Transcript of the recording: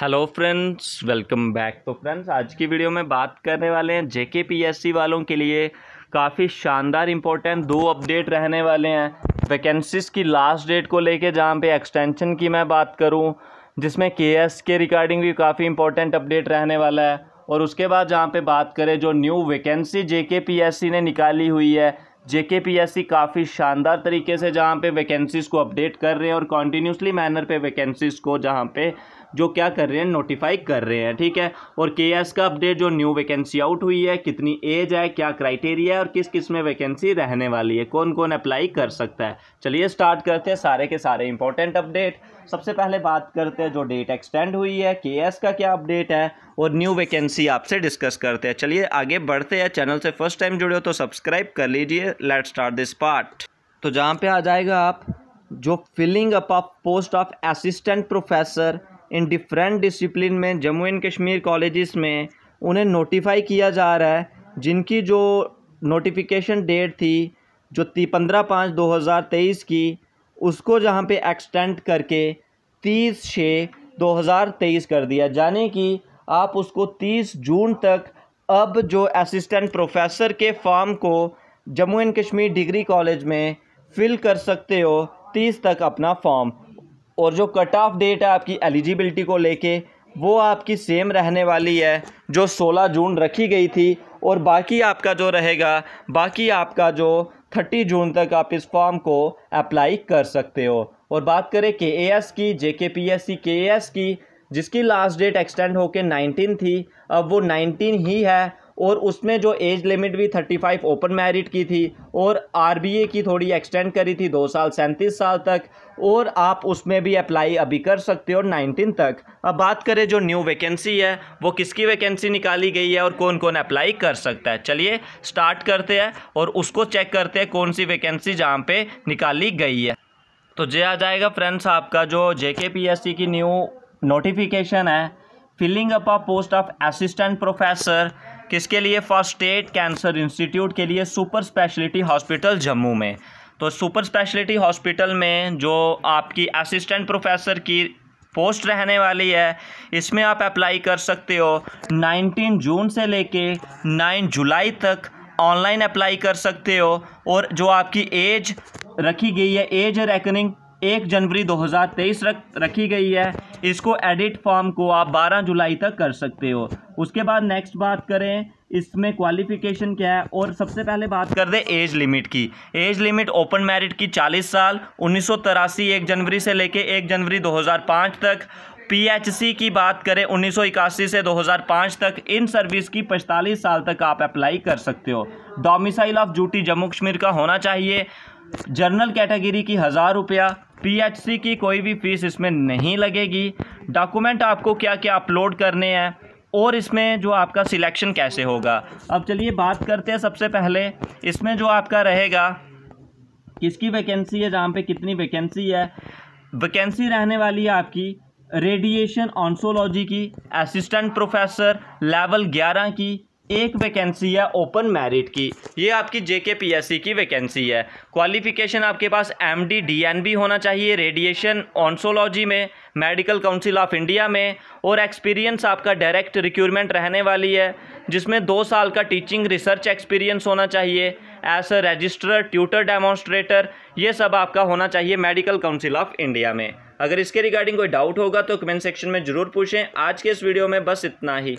hello friends welcome back तो friends आज की वीडियो में बात करने वाले हैं जेके पीएससी वालों के लिए काफ़ी शानदार इम्पोर्टेंट दो अपडेट रहने वाले हैं वैकेंसीज़ की लास्ट डेट को लेके जहाँ पे एक्सटेंशन की मैं बात करूँ जिसमें एस के रिगार्डिंग भी काफ़ी इम्पोर्टेंट अपडेट रहने वाला है और उसके बाद जहाँ पर बात करें जो न्यू वैकेंसी जे ने निकाली हुई है जेके काफ़ी शानदार तरीके से जहाँ पर वैकेंसीज़ को अपडेट कर रहे हैं और कॉन्टीन्यूसली मैनर पर वैकेंसीज़ को जहाँ पर जो क्या कर रहे हैं नोटिफाई कर रहे हैं ठीक है और के का अपडेट जो न्यू वैकेंसी आउट हुई है कितनी एज है क्या क्राइटेरिया है और किस किस में वैकेंसी रहने वाली है कौन कौन अप्लाई कर सकता है चलिए स्टार्ट करते हैं सारे के सारे इंपॉर्टेंट अपडेट सबसे पहले बात करते हैं जो डेट एक्सटेंड हुई है के का क्या अपडेट है और न्यू वैकेंसी आपसे डिस्कस करते हैं चलिए आगे बढ़ते हैं चैनल से फर्स्ट टाइम जुड़े हो तो सब्सक्राइब कर लीजिए लेट स्टार्ट दिस पार्ट तो जहाँ पे आ जाएगा आप जो filling up of post of assistant professor in different discipline में जम्मू एंड कश्मीर कॉलेजेस में उन्हें नोटिफाई किया जा रहा है जिनकी जो नोटिफिकेशन डेट थी जो ती पंद्रह पाँच दो हज़ार तेईस की उसको जहाँ पे एक्सटेंड करके तीस छः दो हज़ार तेईस कर दिया जाने कि आप उसको तीस जून तक अब जो असिस्टेंट प्रोफेसर के फॉर्म को Jammu and Kashmir degree college में फिल कर सकते हो तीस तक अपना फॉर्म और जो कट ऑफ डेट है आपकी एलिजिबिलिटी को लेके वो आपकी सेम रहने वाली है जो 16 जून रखी गई थी और बाकी आपका जो रहेगा बाकी आपका जो 30 जून तक आप इस फॉर्म को अप्लाई कर सकते हो और बात करें के ए एस की जे के पी एस सी के ए एस की जिसकी लास्ट डेट एक्सटेंड होकर 19 थी अब वो 19 ही है और उसमें जो एज लिमिट भी थर्टी फाइव ओपन मैरिट की थी और आरबीए की थोड़ी एक्सटेंड करी थी दो साल सैंतीस साल तक और आप उसमें भी अप्लाई अभी कर सकते हो नाइनटीन तक अब बात करें जो न्यू वैकेंसी है वो किसकी वैकेंसी निकाली गई है और कौन कौन अप्लाई कर सकता है चलिए स्टार्ट करते हैं और उसको चेक करते हैं कौन सी वैकेंसी जहाँ पर निकाली गई है तो जे आ जाएगा फ्रेंड्स आपका जो जे की न्यू नोटिफिकेशन है filling up a post of assistant professor किसके लिए फर्स्ट स्टेट कैंसर इंस्टीट्यूट के लिए सुपर स्पेशलिटी हॉस्पिटल जम्मू में तो सुपर स्पेशलिटी हॉस्पिटल में जो आपकी असिस्टेंट प्रोफेसर की पोस्ट रहने वाली है इसमें आप अप्लाई कर सकते हो 19 जून से लेके 9 जुलाई तक ऑनलाइन अप्लाई कर सकते हो और जो आपकी एज रखी गई है एज रेकनिंग एक जनवरी 2023 रख रखी गई है इसको एडिट फॉर्म को आप 12 जुलाई तक कर सकते हो उसके बाद नेक्स्ट बात करें इसमें क्वालिफिकेशन क्या है और सबसे पहले बात कर दें एज लिमिट की एज लिमिट ओपन मैरिट की 40 साल उन्नीस एक जनवरी से लेके एक जनवरी 2005 तक पीएचसी की बात करें उन्नीस से 2005 तक इन सर्विस की 45 साल तक आप अप्लाई कर सकते हो domicile of duty Jammu Kashmir का होना चाहिए जर्नल कैटेगरी की हज़ार रुपया पीएचसी की कोई भी फ़ीस इसमें नहीं लगेगी डॉक्यूमेंट आपको क्या क्या अपलोड करने हैं और इसमें जो आपका सिलेक्शन कैसे होगा अब चलिए बात करते हैं सबसे पहले इसमें जो आपका रहेगा किसकी वैकेंसी है जहाँ पे कितनी वैकेंसी है वैकेंसी रहने वाली है आपकी रेडिएशन ऑन्सोलॉजी की असिस्टेंट प्रोफेसर लेवल ग्यारह की एक वैकेंसी है ओपन मेरिट की ये आपकी जेके पीएससी की वैकेंसी है क्वालिफिकेशन आपके पास एमडी डीएनबी होना चाहिए रेडिएशन ऑन्सोलॉजी में मेडिकल काउंसिल ऑफ इंडिया में और एक्सपीरियंस आपका डायरेक्ट रिक्यूरमेंट रहने वाली है जिसमें दो साल का टीचिंग रिसर्च एक्सपीरियंस होना चाहिए as a registrar tutor demonstrator ये सब आपका होना चाहिए मेडिकल काउंसिल ऑफ इंडिया में अगर इसके रिगार्डिंग कोई डाउट होगा तो कमेंट सेक्शन में ज़रूर पूछें आज के इस वीडियो में बस इतना ही